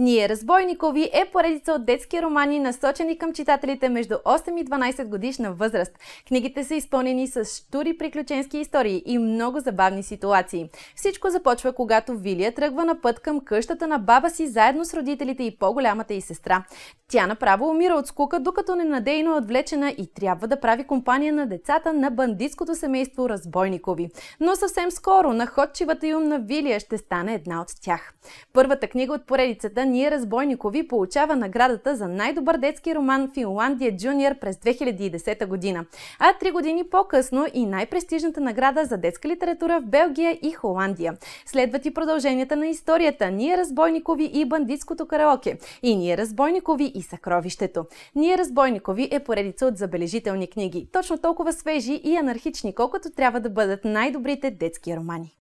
Ние разбойникови е поредица от детски романи, насочени към читателите между 8 и 12 годишна възраст. Книгите са изпълнени с штури приключенски истории и много забавни ситуации. Всичко започва, когато Вилия тръгва на път към къщата на баба си заедно с родителите и по-голямата и сестра. Тя направо умира от скука, докато ненадейно е отвлечена и трябва да прави компания на децата на бандитското семейство Разбойникови. Но съвсем скоро находчивата и умна Вилия ще стане една от тях. Първата книга от поредицата ние Разбойникови получава наградата за най-добър детски роман Финландия Джуниор през 2010 година, а три години по-късно и най-престижната награда за детска литература в Белгия и Холандия. Следват и продълженията на историята Ние Разбойникови и Бандитското караоке и Ние Разбойникови и Съкровището. Ние Разбойникови е поредица от забележителни книги, точно толкова свежи и анархични, колкото трябва да бъдат най-добрите детски романи.